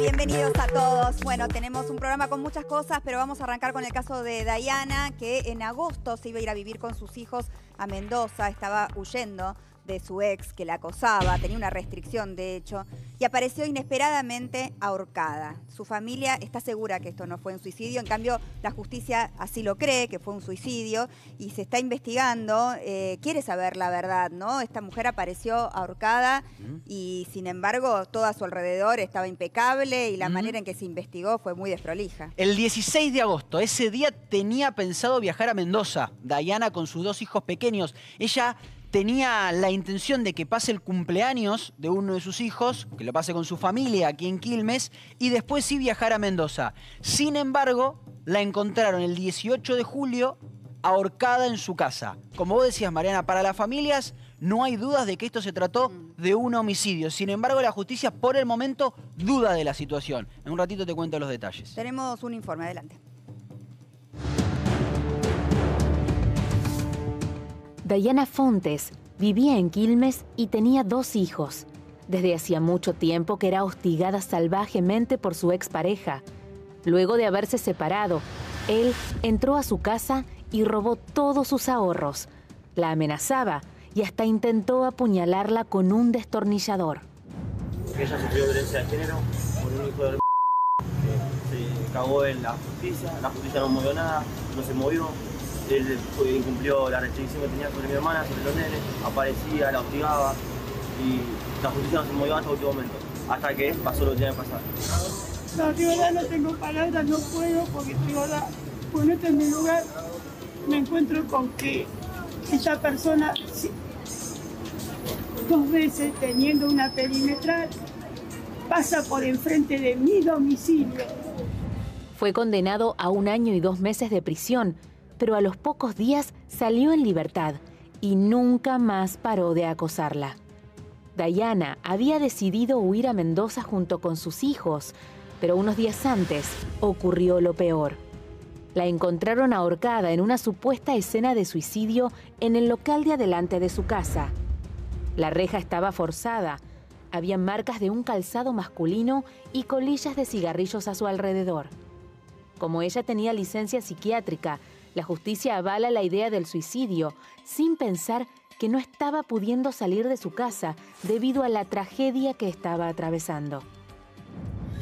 bienvenidos a todos. Bueno, tenemos un programa con muchas cosas, pero vamos a arrancar con el caso de Diana, que en agosto se iba a ir a vivir con sus hijos a Mendoza, estaba huyendo de su ex que la acosaba, tenía una restricción de hecho, y apareció inesperadamente ahorcada. Su familia está segura que esto no fue un suicidio, en cambio la justicia así lo cree, que fue un suicidio, y se está investigando, eh, quiere saber la verdad, ¿no? Esta mujer apareció ahorcada y sin embargo todo a su alrededor estaba impecable y la manera en que se investigó fue muy desprolija. El 16 de agosto, ese día tenía pensado viajar a Mendoza, Dayana, con sus dos hijos pequeños. Ella tenía la intención de que pase el cumpleaños de uno de sus hijos, que lo pase con su familia aquí en Quilmes, y después sí viajar a Mendoza. Sin embargo, la encontraron el 18 de julio ahorcada en su casa. Como vos decías, Mariana, para las familias no hay dudas de que esto se trató mm. de un homicidio. Sin embargo, la justicia por el momento duda de la situación. En un ratito te cuento los detalles. Tenemos un informe, adelante. Diana Fontes vivía en Quilmes y tenía dos hijos. Desde hacía mucho tiempo que era hostigada salvajemente por su expareja. Luego de haberse separado, él entró a su casa y robó todos sus ahorros. La amenazaba y hasta intentó apuñalarla con un destornillador. Ella sufrió violencia de género por un hijo de eh, se cagó en la justicia, la justicia no movió nada, no se movió, él incumplió la restricción que tenía sobre mi hermana, sobre los nenes, aparecía, la hostigaba y la justicia no se movió hasta el último momento, hasta que pasó lo que tenía que pasar. No, de verdad no tengo palabras, no puedo porque de verdad, ponerte en mi lugar, me encuentro con que esta persona dos veces teniendo una perimetral pasa por enfrente de mi domicilio. Fue condenado a un año y dos meses de prisión pero a los pocos días salió en libertad y nunca más paró de acosarla. Diana había decidido huir a Mendoza junto con sus hijos, pero unos días antes ocurrió lo peor. La encontraron ahorcada en una supuesta escena de suicidio en el local de adelante de su casa. La reja estaba forzada, había marcas de un calzado masculino y colillas de cigarrillos a su alrededor. Como ella tenía licencia psiquiátrica, la justicia avala la idea del suicidio, sin pensar que no estaba pudiendo salir de su casa debido a la tragedia que estaba atravesando.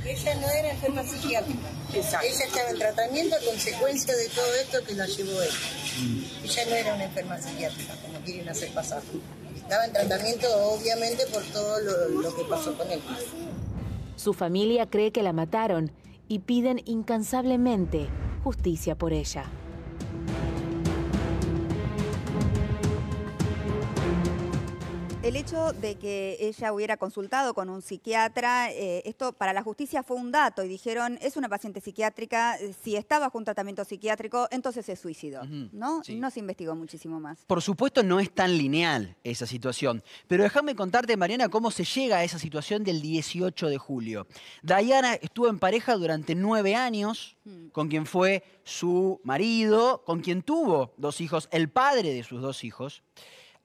Ella no era enferma psiquiátrica. Ella estaba en tratamiento a consecuencia de todo esto que la llevó él. Ella no era una enferma psiquiátrica, como quieren hacer pasar. Estaba en tratamiento, obviamente, por todo lo que pasó con él. Su familia cree que la mataron y piden incansablemente justicia por ella. El hecho de que ella hubiera consultado con un psiquiatra, eh, esto para la justicia fue un dato y dijeron, es una paciente psiquiátrica, eh, si estaba bajo un tratamiento psiquiátrico, entonces es suicidio, ¿no? No se investigó muchísimo más. Por supuesto no es tan lineal esa situación, pero déjame contarte, Mariana, cómo se llega a esa situación del 18 de julio. Diana estuvo en pareja durante nueve años mm. con quien fue su marido, con quien tuvo dos hijos, el padre de sus dos hijos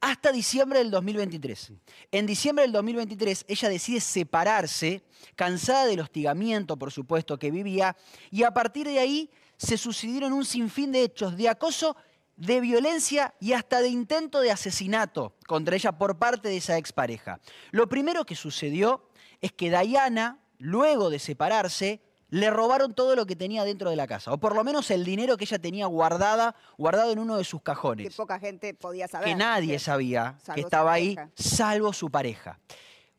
hasta diciembre del 2023. En diciembre del 2023 ella decide separarse, cansada del hostigamiento, por supuesto, que vivía, y a partir de ahí se sucedieron un sinfín de hechos de acoso, de violencia y hasta de intento de asesinato contra ella por parte de esa expareja. Lo primero que sucedió es que Diana, luego de separarse, le robaron todo lo que tenía dentro de la casa, o por lo menos el dinero que ella tenía guardada, guardado en uno de sus cajones. Que poca gente podía saber. Que nadie sabía que estaba ahí, salvo su pareja.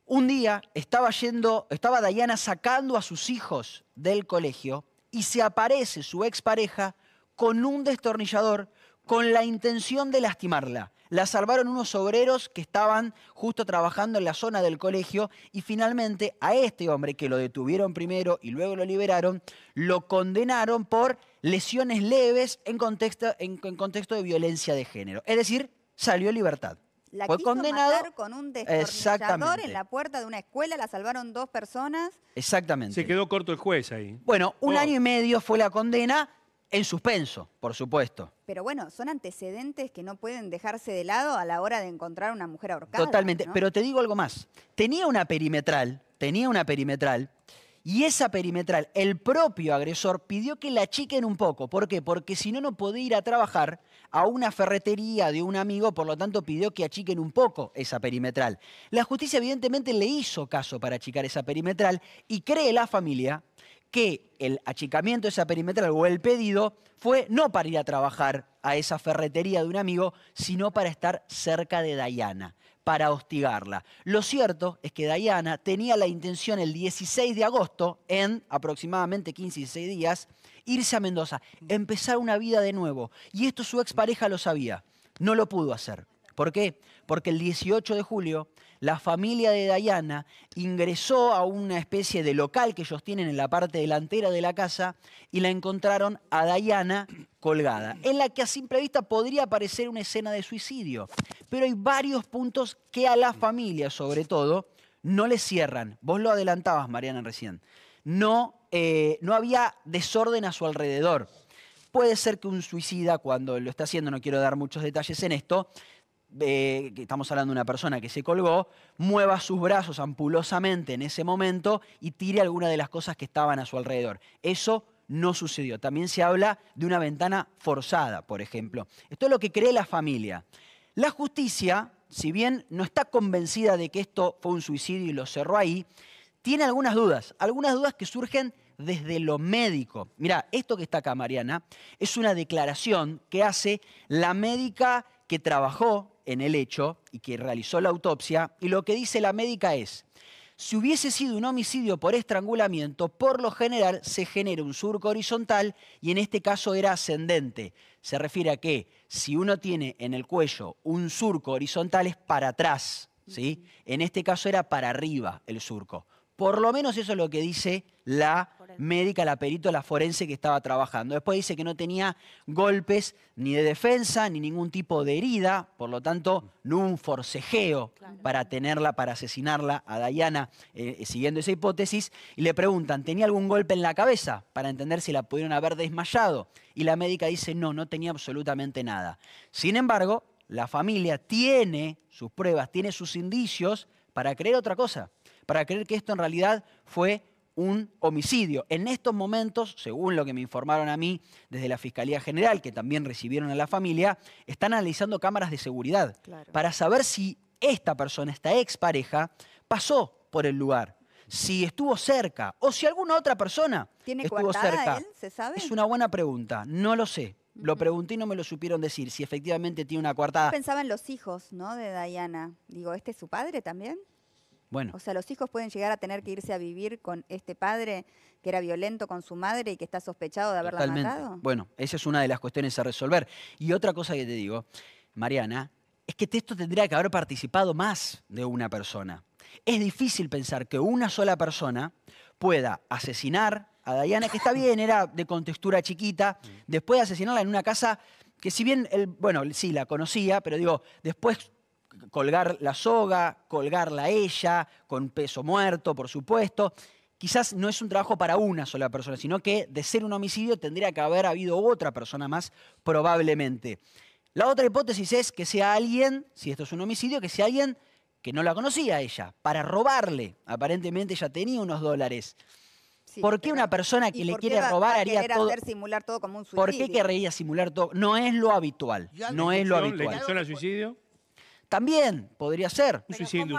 Un día estaba yendo, estaba Dayana sacando a sus hijos del colegio y se aparece su expareja con un destornillador con la intención de lastimarla la salvaron unos obreros que estaban justo trabajando en la zona del colegio y finalmente a este hombre que lo detuvieron primero y luego lo liberaron, lo condenaron por lesiones leves en contexto, de violencia de género. Es decir, salió en libertad. La fue quiso condenado con un destornillador en la puerta de una escuela, la salvaron dos personas. Exactamente. Se quedó corto el juez ahí. Bueno, un año y medio fue la condena, en suspenso, por supuesto. Pero bueno, son antecedentes que no pueden dejarse de lado a la hora de encontrar una mujer ahorcada. Totalmente, pero te digo algo más. Tenía una perimetral, tenía una perimetral, y esa perimetral, el propio agresor pidió que la achiquen un poco. ¿Por qué? Porque si no, no podía ir a trabajar a una ferretería de un amigo, por lo tanto pidió que achiquen un poco esa perimetral. La justicia evidentemente le hizo caso para achicar esa perimetral y cree la familia que el achicamiento de esa perimetral o el pedido fue no para ir a trabajar a esa ferretería de un amigo, sino para estar cerca de Dayana, para hostigarla. Lo cierto es que Dayana tenía la intención el 16 de agosto, en aproximadamente 15 y 16 días, irse a Mendoza, empezar una vida de nuevo. Y esto su expareja lo sabía, no lo pudo hacer. ¿Por qué? Porque el 18 de julio la familia de Diana ingresó a una especie de local que ellos tienen en la parte delantera de la casa y la encontraron a Diana colgada, en la que a simple vista podría parecer una escena de suicidio. Pero hay varios puntos que a la familia, sobre todo, no le cierran. Vos lo adelantabas, Mariana, recién. No, eh, no había desorden a su alrededor. Puede ser que un suicida, cuando lo está haciendo, no quiero dar muchos detalles en esto, estamos hablando de una persona que se colgó, mueva sus brazos ampulosamente en ese momento y tire alguna de las cosas que estaban a su alrededor. Eso no sucedió. También se habla de una ventana forzada, por ejemplo. Esto es lo que cree la familia. La justicia, si bien no está convencida de que esto fue un suicidio y lo cerró ahí, tiene algunas dudas, algunas dudas que surgen desde lo médico. Mirá, esto que está acá, Mariana, es una declaración que hace la médica que trabajó en el hecho y que realizó la autopsia, y lo que dice la médica es, si hubiese sido un homicidio por estrangulamiento, por lo general se genera un surco horizontal y en este caso era ascendente. Se refiere a que si uno tiene en el cuello un surco horizontal es para atrás, ¿sí? En este caso era para arriba el surco. Por lo menos eso es lo que dice la médica, la perito, la forense que estaba trabajando. Después dice que no tenía golpes ni de defensa, ni ningún tipo de herida, por lo tanto, no un forcejeo para tenerla, para asesinarla a Dayana, eh, eh, siguiendo esa hipótesis. Y le preguntan, ¿tenía algún golpe en la cabeza? Para entender si la pudieron haber desmayado. Y la médica dice, no, no tenía absolutamente nada. Sin embargo, la familia tiene sus pruebas, tiene sus indicios para creer otra cosa para creer que esto en realidad fue un homicidio. En estos momentos, según lo que me informaron a mí desde la Fiscalía General, que también recibieron a la familia, están analizando cámaras de seguridad para saber si esta persona, esta expareja, pasó por el lugar, si estuvo cerca o si alguna otra persona ¿Tiene estuvo cerca. Él, ¿se sabe? Es una buena pregunta, no lo sé. Lo pregunté y no me lo supieron decir, si efectivamente tiene una coartada. Yo pensaba en los hijos, ¿no? De Diana. Digo, ¿este es su padre también? Bueno. O sea, los hijos pueden llegar a tener que irse a vivir con este padre que era violento con su madre y que está sospechado de haberla Totalmente. Bueno, esa es una de las cuestiones a resolver. Y otra cosa que te digo, Mariana, es que esto tendría que haber participado más de una persona. Es difícil pensar que una sola persona pueda asesinar a Diana, que está bien, era de contextura chiquita, después de asesinarla en una casa que si bien, él, bueno, sí, la conocía, pero digo, después colgar la soga, colgarla ella, con peso muerto, por supuesto. Quizás no es un trabajo para una sola persona, sino que de ser un homicidio tendría que haber habido otra persona más, probablemente. La otra hipótesis es que sea alguien, si esto es un homicidio, que sea alguien que no la conocía ella, para robarle. Aparentemente ella tenía unos dólares. ¿Por qué una persona que le quiere robar haría todo? simular todo como un suicidio? ¿Por qué querría simular todo? No es lo habitual. No es lo habitual. suicidio? También podría ser.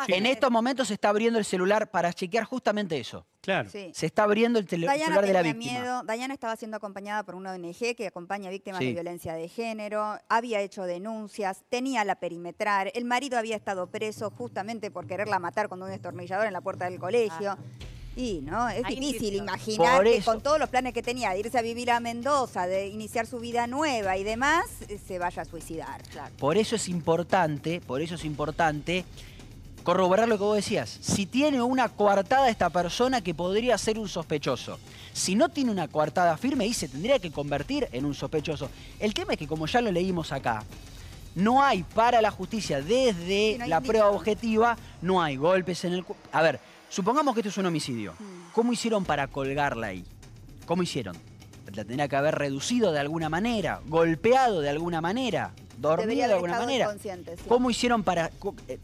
En estos momentos se está abriendo el celular para chequear justamente eso. Claro. Se está abriendo el celular de la víctima. Miedo. Dayana estaba siendo acompañada por una ONG que acompaña víctimas de violencia de género, había hecho denuncias, tenía la perimetrar. el marido había estado preso justamente por quererla matar con un destornillador en la puerta del colegio. Ah. Y no, es difícil imaginar que con todos los planes que tenía de irse a vivir a Mendoza, de iniciar su vida nueva y demás, eh, se vaya a suicidar. Por eso es importante, por eso es importante corroborar lo que vos decías. Si tiene una coartada esta persona que podría ser un sospechoso. Si no tiene una coartada firme y se tendría que convertir en un sospechoso. El tema es que como ya lo leímos acá, no hay para la justicia desde la prueba objetiva, no hay golpes en el... A ver, Supongamos que esto es un homicidio. Mm. ¿Cómo hicieron para colgarla ahí? ¿Cómo hicieron? La tendría que haber reducido de alguna manera, golpeado de alguna manera, dormido de alguna manera. ¿Cómo hicieron para...? Eh,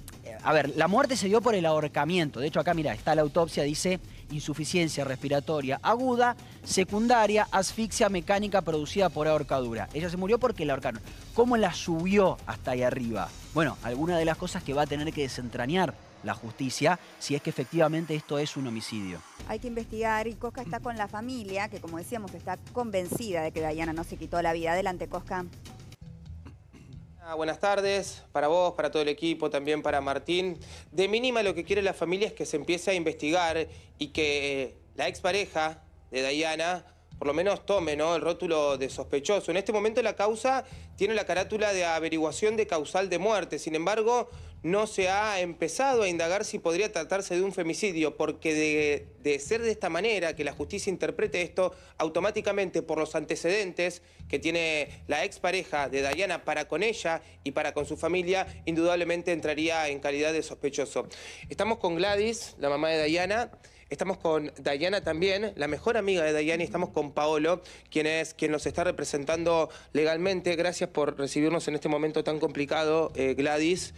a ver, la muerte se dio por el ahorcamiento. De hecho, acá, mira, está la autopsia, dice insuficiencia respiratoria aguda, secundaria, asfixia mecánica producida por ahorcadura. Ella se murió porque la ahorcaron. ¿Cómo la subió hasta ahí arriba? Bueno, alguna de las cosas que va a tener que desentrañar la justicia si es que efectivamente esto es un homicidio. Hay que investigar y Cosca está con la familia, que como decíamos está convencida de que Dayana no se quitó la vida. Adelante, Cosca. Ah, buenas tardes para vos, para todo el equipo, también para Martín. De mínima lo que quiere la familia es que se empiece a investigar y que eh, la expareja de Dayana por lo menos tome ¿no? el rótulo de sospechoso. En este momento la causa tiene la carátula de averiguación de causal de muerte. Sin embargo, no se ha empezado a indagar si podría tratarse de un femicidio, porque de, ser de esta manera, que la justicia interprete esto, automáticamente por los antecedentes que tiene la expareja de Dayana para con ella y para con su familia, indudablemente entraría en calidad de sospechoso. Estamos con Gladys, la mamá de Dayana. Estamos con Dayana también, la mejor amiga de Dayana, y estamos con Paolo, quien es quien nos está representando legalmente. Gracias por recibirnos en este momento tan complicado, eh, Gladys.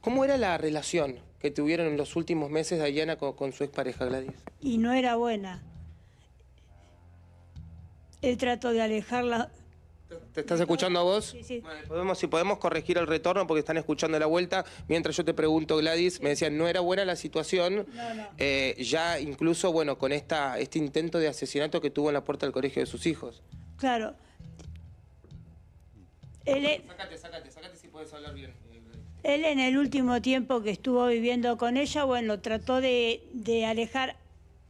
¿Cómo era la relación que tuvieron en los últimos meses Dayana con, con su expareja, Gladys? Y no era buena. Él trató de alejarla ¿Te estás escuchando a vos? Sí, sí. podemos, si podemos corregir el retorno porque están escuchando la vuelta. Mientras yo te pregunto, Gladys, me decían, no era buena la situación. Eh, ya incluso, bueno, con esta, este intento de asesinato que tuvo en la puerta del colegio de sus hijos. Claro. Él, e- sácate, sácate, si puedes hablar bien. Él en el último tiempo que estuvo viviendo con ella, bueno, trató de, de alejar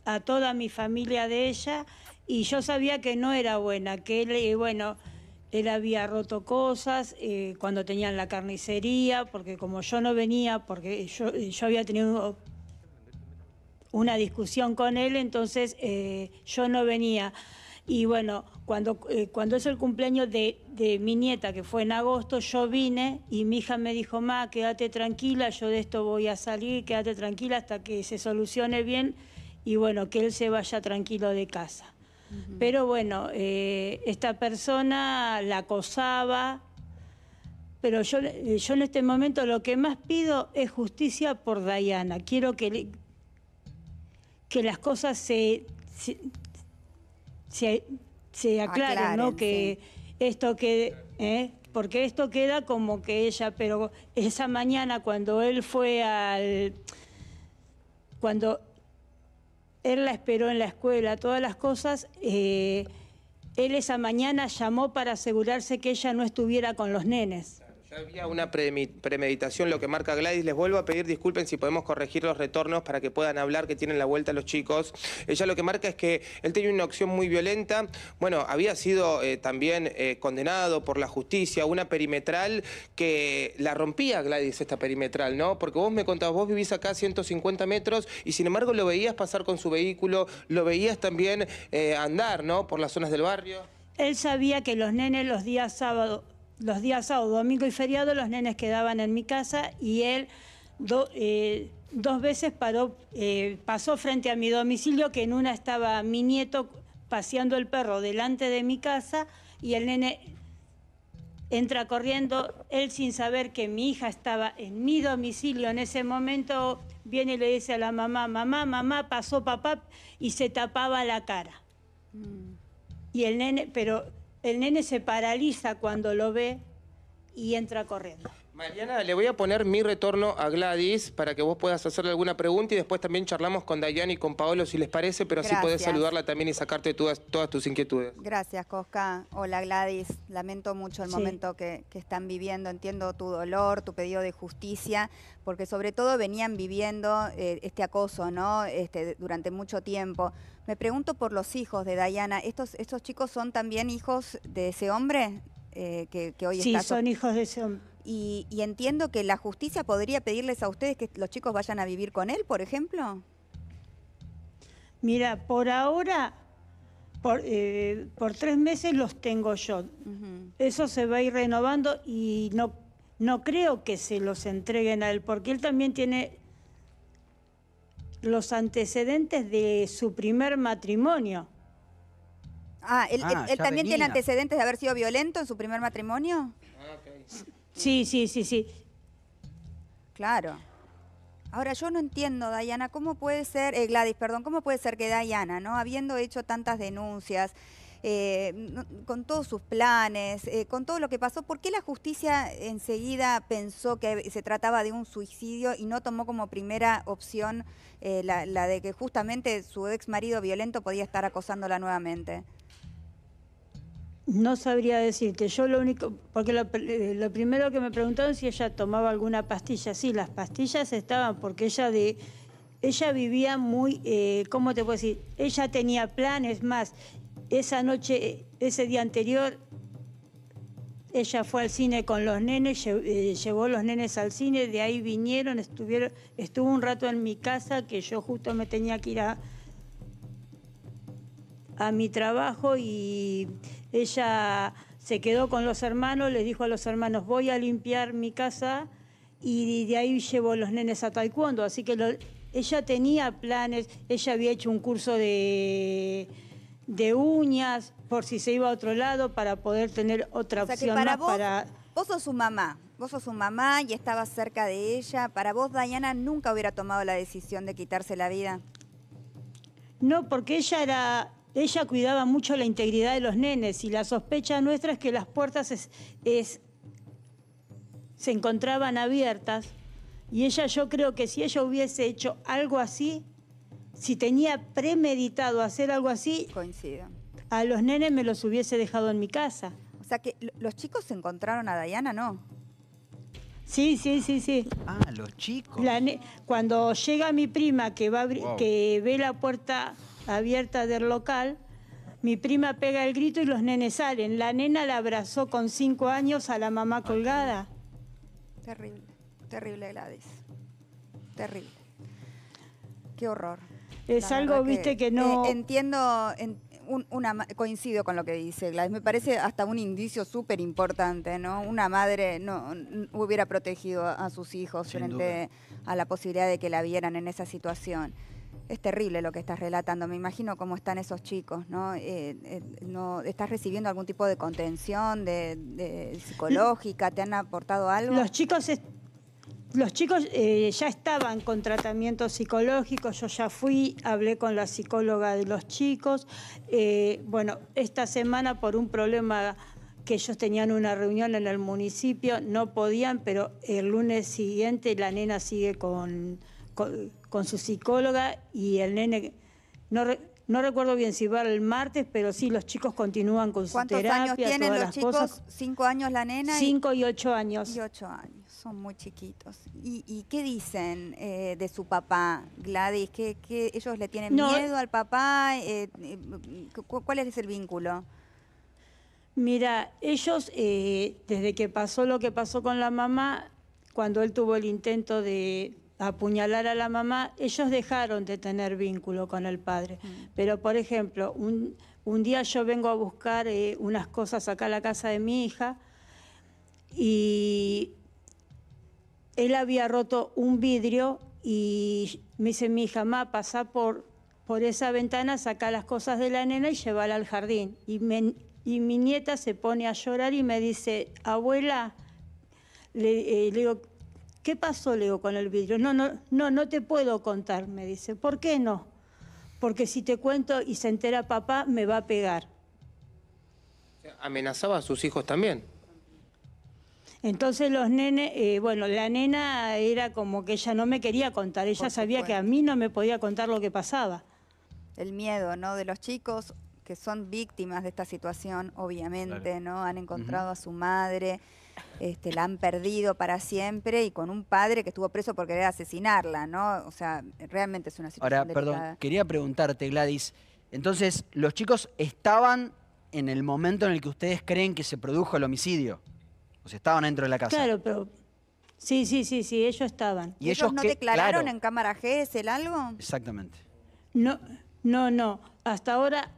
a toda mi familia de ella y yo sabía que no era buena, que él, eh, bueno él había roto cosas eh, cuando tenían la carnicería, porque como yo no venía, porque yo, había tenido una discusión con él, entonces eh, yo no venía. Y bueno, cuando, eh, cuando es el cumpleaños de, de, mi nieta, que fue en agosto, yo vine y mi hija me dijo, ma, quédate tranquila, yo de esto voy a salir, quédate tranquila hasta que se solucione bien y bueno, que él se vaya tranquilo de casa. Pero bueno, eh, esta persona la acosaba, pero yo, eh, yo en este momento lo que más pido es justicia por Dayana. Quiero que, que las cosas se, se, aclaren, ¿no? Que esto quede, ¿eh? porque esto queda como que ella, pero esa mañana cuando él fue al... Cuando él la esperó en la escuela, todas las cosas. Eh, él esa mañana llamó para asegurarse que ella no estuviera con los nenes. Había una premeditación, lo que marca Gladys. Les vuelvo a pedir disculpen si podemos corregir los retornos para que puedan hablar, que tienen la vuelta los chicos. Ella lo que marca es que él tenía una opción muy violenta. Bueno, había sido eh, también eh, condenado por la justicia, una perimetral que la rompía Gladys, esta perimetral, ¿no? Porque vos me contabas, vos vivís acá a 150 metros y sin embargo lo veías pasar con su vehículo, lo veías también eh, andar, ¿no? Por las zonas del barrio. Él sabía que los nenes los días sábados los días sábado, domingo y feriado los nenes quedaban en mi casa y él eh, dos veces eh, pasó frente a mi domicilio, que en una estaba mi nieto paseando el perro delante de mi casa y el nene entra corriendo, él sin saber que mi hija estaba en mi domicilio en ese momento, viene y le dice a la mamá, mamá, mamá, pasó papá y se tapaba la cara. Mm. Y el nene, pero el nene se paraliza cuando lo ve y entra corriendo. Mariana, le voy a poner mi retorno a Gladys para que vos puedas hacerle alguna pregunta y después también charlamos con Dayana y con Paolo si les parece, pero así podés saludarla también y sacarte todas, tus inquietudes. Gracias, Cosca. Hola, Gladys. Lamento mucho el momento que, están viviendo. Entiendo tu dolor, tu pedido de justicia, porque sobre todo venían viviendo eh, este acoso, ¿no? Este, durante mucho tiempo. Me pregunto por los hijos de Dayana. ¿Estos, chicos son también hijos de ese hombre eh, que, hoy está? Sí, son hijos de ese hombre. Y, entiendo que la justicia podría pedirles a ustedes que los chicos vayan a vivir con él, por ejemplo. Mira, por ahora, por, eh, por tres meses los tengo yo. Eso se va a ir renovando y no, no creo que se los entreguen a él, porque él también tiene los antecedentes de su primer matrimonio. Ah, él, ah, también tiene antecedentes de haber sido violento en su primer matrimonio. Ah, Sí, sí, sí, sí. Claro. Ahora yo no entiendo, Dayana, cómo puede ser, eh, Gladys, perdón, cómo puede ser que Dayana, ¿no? Habiendo hecho tantas denuncias, eh, con todos sus planes, eh, con todo lo que pasó, ¿por qué la justicia enseguida pensó que se trataba de un suicidio y no tomó como primera opción la, la de que justamente su ex marido violento podía estar acosándola nuevamente? No sabría decirte, yo lo único, porque eh, lo, primero que me preguntaron si ella tomaba alguna pastilla, sí, las pastillas estaban, porque ella de, ella vivía muy, eh, ¿cómo te puedo decir? Ella tenía planes más, esa noche, eh, ese día anterior, ella fue al cine con los nenes, llevó los nenes al cine, de ahí vinieron, estuvieron, estuvo un rato en mi casa que yo justo me tenía que ir a, a mi trabajo y ella se quedó con los hermanos, les dijo a los hermanos, voy a limpiar mi casa y de ahí llevo los nenes a taekwondo. Así que ella tenía planes, ella había hecho un curso de, uñas por si se iba a otro lado para poder tener otra opción para vos, Vos sos su mamá, vos sos su mamá y estabas cerca de ella. Para vos, Diana nunca hubiera tomado la decisión de quitarse la vida. No, porque ella era ella cuidaba mucho la integridad de los nenes y la sospecha nuestra es que las puertas se encontraban abiertas y ella yo creo que si ella hubiese hecho algo así, si tenía premeditado hacer algo así, coincido. A los nenes me los hubiese dejado en mi casa. O sea que los chicos encontraron a Dayana, ¿no? Sí, sí, sí, sí. Ah, los chicos. cuando llega mi prima que va que ve la puerta abierta del local, mi prima pega el grito y los nenes salen. La nena la abrazó con cinco años a la mamá colgada. Terrible, terrible Gladys. Terrible. Qué horror. Es algo, viste, que, no... Eh, entiendo, una, coincido con lo que dice Gladys. Me parece hasta un indicio súper importante, ¿no? Una madre no, hubiera protegido a sus hijos frente a la posibilidad de que la vieran en esa situación. Es terrible lo que estás relatando, me imagino cómo están esos chicos, ¿no? Eh, eh, ¿Estás recibiendo algún tipo de contención psicológica? ¿Te han aportado algo? Los chicos, los chicos eh, ya estaban con tratamiento psicológico, yo ya fui, hablé con la psicóloga de los chicos. bueno, esta semana por un problema que ellos tenían una reunión en el municipio, no podían, pero el lunes siguiente la nena sigue con con su psicóloga y el nene, no, recuerdo bien si va el martes, pero sí, los chicos continúan con su terapia. ¿Cuántos años tienen los chicos? ¿Cinco años la nena? Cinco y, ocho años. Y ocho años, son muy chiquitos. ¿Y, qué dicen eh, de su papá, Gladys? ellos le tienen miedo al papá? Eh, eh, ¿Cuál es el vínculo? Mira, ellos, desde que pasó lo que pasó con la mamá, cuando él tuvo el intento de apuñalar a la mamá, ellos dejaron de tener vínculo con el padre. Mm. Pero, por ejemplo, un, día yo vengo a buscar eh, unas cosas acá a la casa de mi hija y él había roto un vidrio y me dice mi hija, mamá, pasa por, por esa ventana, saca las cosas de la nena y llévala al jardín. Y, mi nieta se pone a llorar y me dice, abuela, le eh, digo, ¿Qué pasó, Leo, con el vidrio? No, no, no, te puedo contar, me dice. ¿Por qué no? Porque si te cuento y se entera papá, me va a pegar. Amenazaba a sus hijos también. Entonces los nenes, eh, bueno, la nena era como que ella no me quería contar, ella sabía que a mí no me podía contar lo que pasaba. El miedo, ¿no? De los chicos que son víctimas de esta situación, obviamente, ¿no? Han encontrado a su madre este, la han perdido para siempre y con un padre que estuvo preso por querer asesinarla, ¿no? O sea, realmente es una situación. Ahora, perdón, quería preguntarte, Gladys. Entonces, ¿los chicos estaban en el momento en el que ustedes creen que se produjo el homicidio? O sea, estaban dentro de la casa. Claro, pero. Sí, sí, sí, sí, ellos estaban. ¿Y, ellos no declararon en cámara el algo? Exactamente. No, no, no. Hasta ahora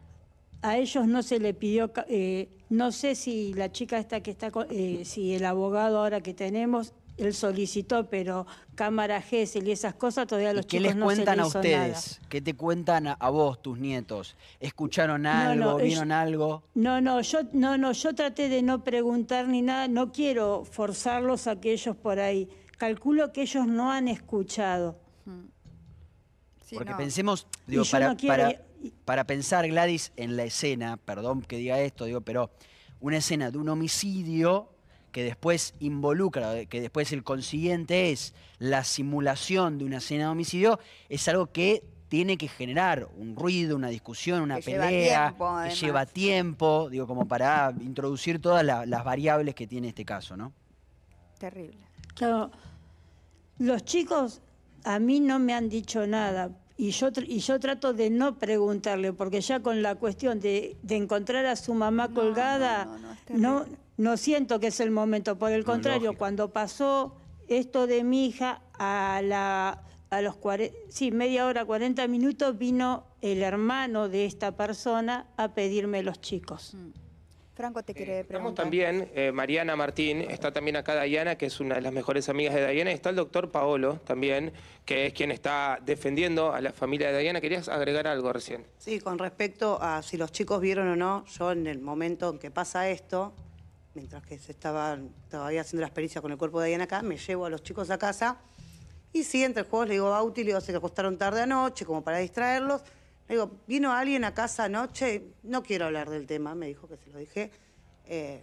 a ellos no se le pidió eh, no sé si la chica esta que está, eh, si el abogado ahora que tenemos, él solicitó, pero cámara Gesell y esas cosas todavía los chicos no cuentan se a ustedes? ¿Qué te cuentan a vos, tus nietos? ¿Escucharon algo? ¿Vieron algo? No, no, yo no, no, yo traté de no preguntar ni nada, no quiero forzarlos a que ellos por ahí. Calculo que ellos no han escuchado. Mm. Porque pensemos, digo, para, para pensar, Gladys, en la escena, perdón que diga esto, digo, pero una escena de un homicidio que después involucra, que después el consiguiente es la simulación de una escena de homicidio, es algo que tiene que generar un ruido, una discusión, una pelea, lleva tiempo, digo, como para introducir todas las variables que tiene este caso, ¿no? Terrible. Claro, los chicos a mí no me han dicho nada, y yo, y yo trato de no preguntarle, porque ya con la cuestión de, encontrar a su mamá colgada, no, no, siento que es el momento. Por el contrario, cuando pasó esto de mi hija a la a los 40, sí, media hora, 40 minutos, vino el hermano de esta persona a pedirme los chicos. Mm. Franco te eh, quiere preguntar. también, eh, Mariana Martín, está también acá Dayana, que es una de las mejores amigas de Dayana, está el doctor Paolo también, que es quien está defendiendo a la familia de Dayana. ¿Querías agregar algo recién? Sí, con respecto a si los chicos vieron o no, yo en el momento en que pasa esto, mientras que se estaba todavía haciendo la experiencia con el cuerpo de Diana acá, me llevo a los chicos a casa y sí, entre juegos le digo Bauti, le digo, se acostaron tarde anoche, como para distraerlos digo, vino alguien a casa anoche, no quiero hablar del tema, me dijo que se lo dije. Eh,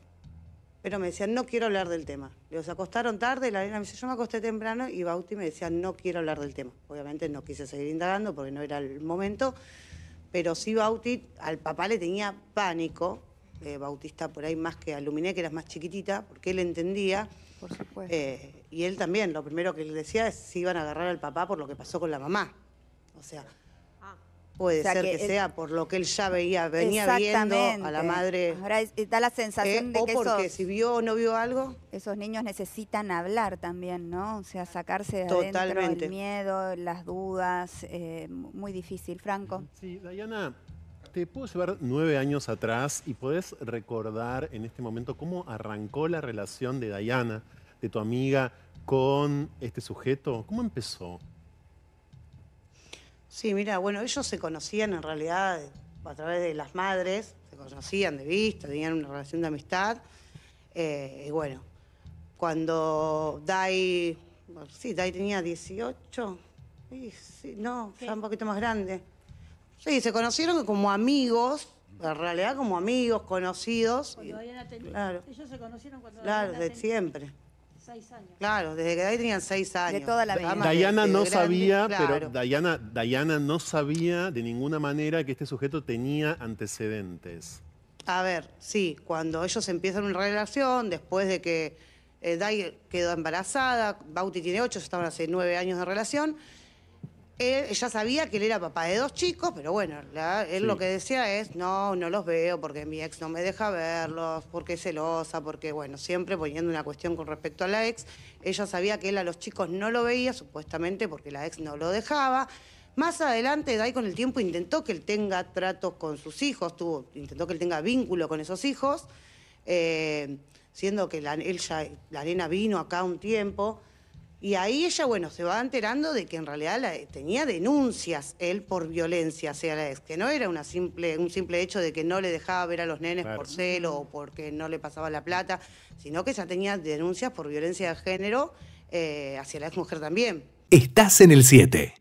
pero me decían, no quiero hablar del tema. Le se acostaron tarde, la nena me dice, yo me acosté temprano y Bauti me decía, no quiero hablar del tema. Obviamente no quise seguir indagando porque no era el momento, pero sí Bauti, al papá le tenía pánico, eh, Bautista por ahí más que aluminé, que era más chiquitita, porque él entendía. Por supuesto. Eh, y él también, lo primero que le decía es si iban a agarrar al papá por lo que pasó con la mamá. O sea, Puede ser que, sea por lo que él ya veía, venía viendo a la madre. Ahora da la sensación eh, de que o porque si vio o no vio algo. Esos niños necesitan hablar también, ¿no? O sea, sacarse de el miedo, las dudas, eh, muy difícil. Franco. Sí, Dayana, te puedo llevar nueve años atrás y puedes recordar en este momento cómo arrancó la relación de Dayana, de tu amiga, con este sujeto. ¿Cómo empezó? Sí, mira, bueno, ellos se conocían en realidad a través de las madres, se conocían de vista, tenían una relación de amistad. Eh, y bueno, cuando Dai, sí, Dai tenía 18, y no, un poquito más grande. Sí, se conocieron como amigos, en realidad como amigos, conocidos. Cuando y, la claro. Ellos se conocieron cuando Claro, de siempre. Seis años. Claro, desde que ahí tenían seis años. De toda la vida. no sabía, pero Diana no sabía de ninguna manera que este sujeto tenía antecedentes. A ver, sí, cuando ellos empiezan una relación, después de que eh, quedó embarazada, Bauti tiene ocho, estaban hace nueve años de relación, ella sabía que él era papá de dos chicos, pero bueno, él lo que decía es, no, no los veo porque mi ex no me deja verlos, porque es celosa, porque bueno, siempre poniendo una cuestión con respecto a la ex. Ella sabía que él a los chicos no lo veía, supuestamente porque la ex no lo dejaba. Más adelante, ahí con el tiempo intentó que él tenga tratos con sus hijos, tuvo, intentó que él tenga vínculo con esos hijos, eh, siendo que la, la nena vino acá un tiempo y ahí ella, bueno, se va enterando de que en realidad la, tenía denuncias él por violencia hacia la ex, que no era una simple, un simple hecho de que no le dejaba ver a los nenes por celo o porque no le pasaba la plata, sino que ella tenía denuncias por violencia de género eh, hacia la ex mujer también. Estás en el 7.